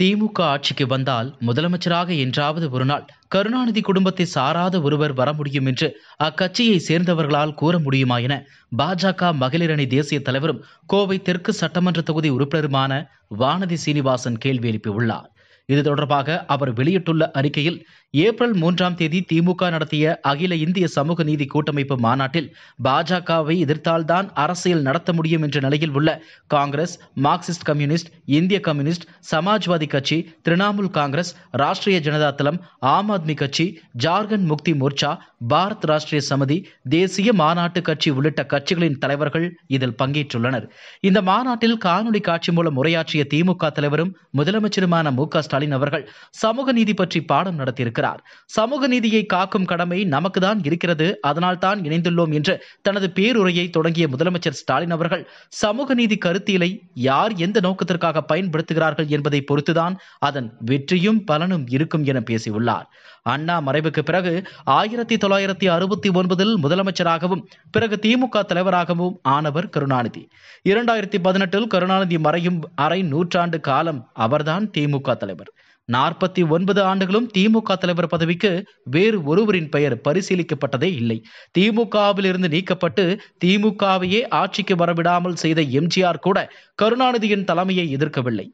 திமுக ஆட்சிக்கு வந்தால் முதலமைச்சராக என்றாவது ஒருநாள் கருணாநிதி குடும்பத்தை சாராத ஒருவர் வர முடியும் என்று அக்கட்சியை சேர்ந்தவர்களால் கூற முடியுமா என பாஜக மகளிரணி தேசிய தலைவரும் கோவை தெற்கு சட்டமன்ற தொகுதி உறுப்பினருமான வானதி சீனிவாசன் கேள்வி எழுப்பியுள்ளார் இது தொடர்பாக அவர் வெளியிட்டுள்ள அறிக்கையில் ஏப்ரல் மூன்றாம் தேதி திமுக நடத்திய அகில இந்திய சமூக நீதி கூட்டமைப்பு மாநாட்டில் பாஜகவை எதிர்த்தால்தான் அரசியல் நடத்த முடியும் என்ற நிலையில் உள்ள காங்கிரஸ் மார்க்சிஸ்ட் கம்யூனிஸ்ட் இந்திய கம்யூனிஸ்ட் சமாஜ்வாதி கட்சி திரிணாமுல் காங்கிரஸ் ராஷ்டிரிய ஜனதா தளம் ஆம் ஆத்மி கட்சி ஜார்க்கண்ட் முக்தி மோர்ச்சா பாரத் ராஷ்டிரிய சமிதி தேசிய மாநாட்டு கட்சி உள்ளிட்ட கட்சிகளின் தலைவர்கள் இதில் பங்கேற்றுள்ளனர் இந்த மாநாட்டில் காணொலி காட்சி மூலம் உரையாற்றிய திமுக தலைவரும் முதலமைச்சருமான மு ஸ்டாலின் அவர்கள் சமூக நீதி பற்றி பாடம் நடத்தியிருக்கிறார் சமூக நீதியை காக்கும் கடமை நமக்கு தான் இருக்கிறது அதனால் தான் இணைந்துள்ளோம் என்று தனது பேருரையை தொடங்கிய முதலமைச்சர் ஸ்டாலின் அவர்கள் சமூக நீதி கருத்தியலை யார் எந்த நோக்கத்திற்காக பயன்படுத்துகிறார்கள் என்பதை பொறுத்துதான் அதன் வெற்றியும் பலனும் இருக்கும் என பேசியுள்ளார் அண்ணா மறைவுக்கு பிறகு ஆயிரத்தி தொள்ளாயிரத்தி அறுபத்தி ஒன்பதில் முதலமைச்சராகவும் பிறகு திமுக தலைவராகவும் ஆனவர் கருணாநிதி இரண்டாயிரத்தி பதினெட்டில் கருணாநிதி மறையும் அரை நூற்றாண்டு காலம் அவர்தான் திமுக தலைவர் நாற்பத்தி ஒன்பது ஆண்டுகளும் திமுக தலைவர் பதவிக்கு வேறு ஒருவரின் பெயர் பரிசீலிக்கப்பட்டதே இல்லை திமுகவில் இருந்து நீக்கப்பட்டு திமுகவையே ஆட்சிக்கு வரவிடாமல் செய்த எம்ஜிஆர் கூட கருணாநிதியின் தலைமையை எதிர்க்கவில்லை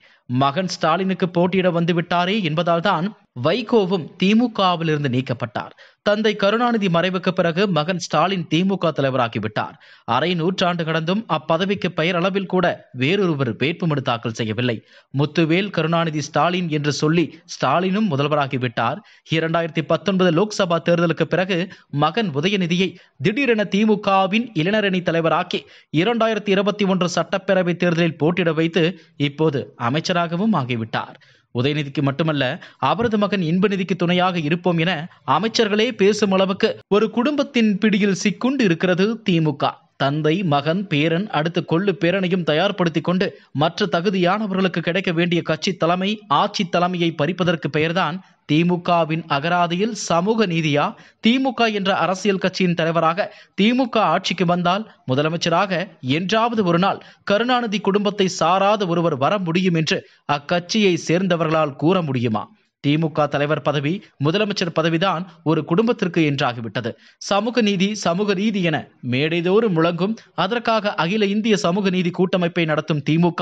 மகன் ஸ்டாலினுக்கு போட்டியிட வந்துவிட்டாரே என்பதால்தான் வைகோவும் திமுகவிலிருந்து நீக்கப்பட்டார் தந்தை கருணாநிதி மறைவுக்கு பிறகு மகன் ஸ்டாலின் திமுக தலைவராகிவிட்டார் அரை நூற்றாண்டு கடந்தும் அப்பதவிக்கு பெயர் அளவில் கூட வேறொருவர் வேட்புமனு தாக்கல் செய்யவில்லை முத்துவேல் கருணாநிதி ஸ்டாலின் என்று சொல்லி ஸ்டாலினும் முதல்வராகிவிட்டார் இரண்டாயிரத்தி பத்தொன்பது லோக்சபா தேர்தலுக்கு பிறகு மகன் உதயநிதியை திடீரென திமுகவின் இளைஞரணி தலைவராக்கி இரண்டாயிரத்தி இருபத்தி ஒன்று சட்டப்பேரவை தேர்தலில் போட்டியிட வைத்து இப்போது அமைச்சராக அமைச்சராகவும் ஆகிவிட்டார் உதயநிதிக்கு மட்டுமல்ல அவரது மகன் இன்பநிதிக்கு துணையாக இருப்போம் என அமைச்சர்களே பேசும் அளவுக்கு ஒரு குடும்பத்தின் பிடியில் சிக்குண்டு இருக்கிறது திமுக தந்தை மகன் பேரன் அடுத்து கொள்ளு பேரனையும் தயார்படுத்திக் கொண்டு மற்ற தகுதியானவர்களுக்கு கிடைக்க வேண்டிய கட்சி தலைமை ஆட்சி தலைமையை பறிப்பதற்கு பெயர்தான் திமுகவின் அகராதியில் சமூக நீதியா திமுக என்ற அரசியல் கட்சியின் தலைவராக திமுக ஆட்சிக்கு வந்தால் முதலமைச்சராக என்றாவது ஒரு நாள் கருணாநிதி குடும்பத்தை சாராத ஒருவர் வர முடியும் என்று அக்கட்சியை சேர்ந்தவர்களால் கூற முடியுமா திமுக தலைவர் பதவி முதலமைச்சர் பதவிதான் ஒரு குடும்பத்திற்கு என்றாகிவிட்டது சமூக நீதி சமூக நீதி என மேடைதோறும் முழங்கும் அதற்காக அகில இந்திய சமூக நீதி கூட்டமைப்பை நடத்தும் திமுக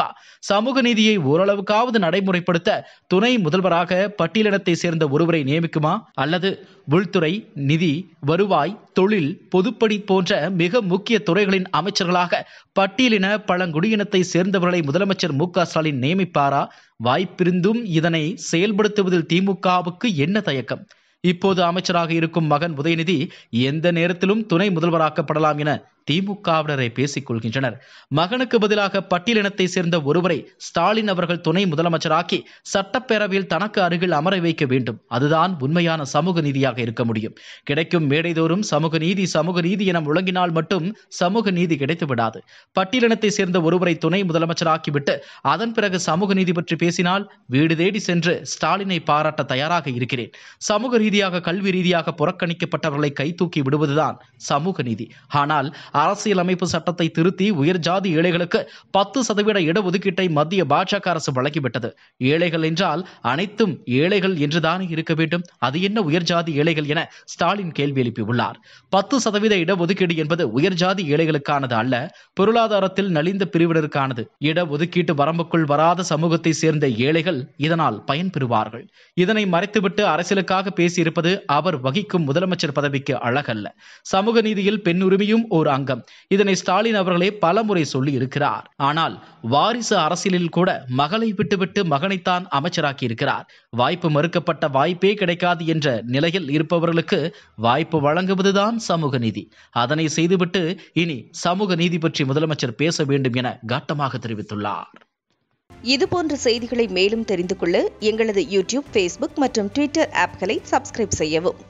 சமூக நீதியை ஓரளவுக்காவது நடைமுறைப்படுத்த துணை முதல்வராக பட்டியலிடத்தை சேர்ந்த ஒருவரை நியமிக்குமா அல்லது உள்துறை நிதி வருவாய் தொழில் பொதுப்பணி போன்ற மிக முக்கிய துறைகளின் அமைச்சர்களாக பட்டியலின பழங்குடியினத்தை சேர்ந்தவர்களை முதலமைச்சர் மு க ஸ்டாலின் நியமிப்பாரா வாய்ப்பிருந்தும் இதனை செயல்படுத்துவதில் திமுகவுக்கு என்ன தயக்கம் இப்போது அமைச்சராக இருக்கும் மகன் உதயநிதி எந்த நேரத்திலும் துணை முதல்வராக்கப்படலாம் என திமுகவினரை பேசிக் கொள்கின்றனர் மகனுக்கு பதிலாக பட்டியலினத்தை சேர்ந்த ஒருவரை ஸ்டாலின் அவர்கள் துணை முதலமைச்சராக்கி சட்டப்பேரவையில் தனக்கு அருகில் அமர வைக்க வேண்டும் அதுதான் உண்மையான சமூக நீதியாக இருக்க முடியும் கிடைக்கும் மேடைதோறும் சமூக நீதி சமூக நீதி என முழங்கினால் மட்டும் சமூக நீதி கிடைத்து விடாது பட்டியலினத்தை சேர்ந்த ஒருவரை துணை முதலமைச்சராக்கிவிட்டு அதன் பிறகு சமூக நீதி பற்றி பேசினால் வீடு தேடி சென்று ஸ்டாலினை பாராட்ட தயாராக இருக்கிறேன் சமூக ரீதியாக கல்வி ரீதியாக புறக்கணிக்கப்பட்டவர்களை கைதூக்கி விடுவதுதான் சமூக நீதி ஆனால் அரசியலமைப்பு சட்டத்தை திருத்தி உயர் ஜாதி ஏழைகளுக்கு பத்து சதவீத இடஒதுக்கீட்டை மத்திய பாஜக அரசு வழங்கிவிட்டது ஏழைகள் என்றால் அனைத்தும் ஏழைகள் என்றுதான் இருக்க வேண்டும் அது என்ன உயர் ஜாதி ஏழைகள் என ஸ்டாலின் கேள்வி எழுப்பியுள்ளார் பத்து சதவீத இடஒதுக்கீடு என்பது உயர் ஜாதி ஏழைகளுக்கானது அல்ல பொருளாதாரத்தில் நலிந்த பிரிவினருக்கானது இடஒதுக்கீட்டு வரம்புக்குள் வராத சமூகத்தை சேர்ந்த ஏழைகள் இதனால் பயன்பெறுவார்கள் இதனை மறைத்துவிட்டு அரசியலுக்காக பேசியிருப்பது அவர் வகிக்கும் முதலமைச்சர் பதவிக்கு அழகல்ல சமூக நீதியில் பெண் உரிமையும் ஒரு அங்கம் அரசாங்கம் இதனை ஸ்டாலின் அவர்களே பலமுறை சொல்லி இருக்கிறார் ஆனால் வாரிசு அரசியலில் கூட மகளை விட்டுவிட்டு மகனைத்தான் அமைச்சராக்கி இருக்கிறார் வாய்ப்பு மறுக்கப்பட்ட வாய்ப்பே கிடைக்காது என்ற நிலையில் இருப்பவர்களுக்கு வாய்ப்பு வழங்குவதுதான் சமூக நீதி அதனை செய்துவிட்டு இனி சமூக நீதி பற்றி முதலமைச்சர் பேச வேண்டும் என காட்டமாக தெரிவித்துள்ளார் இதுபோன்ற செய்திகளை மேலும் தெரிந்து கொள்ள எங்களது யூடியூப் பேஸ்புக் மற்றும் ட்விட்டர் ஆப்களை சப்ஸ்கிரைப் செய்யவும்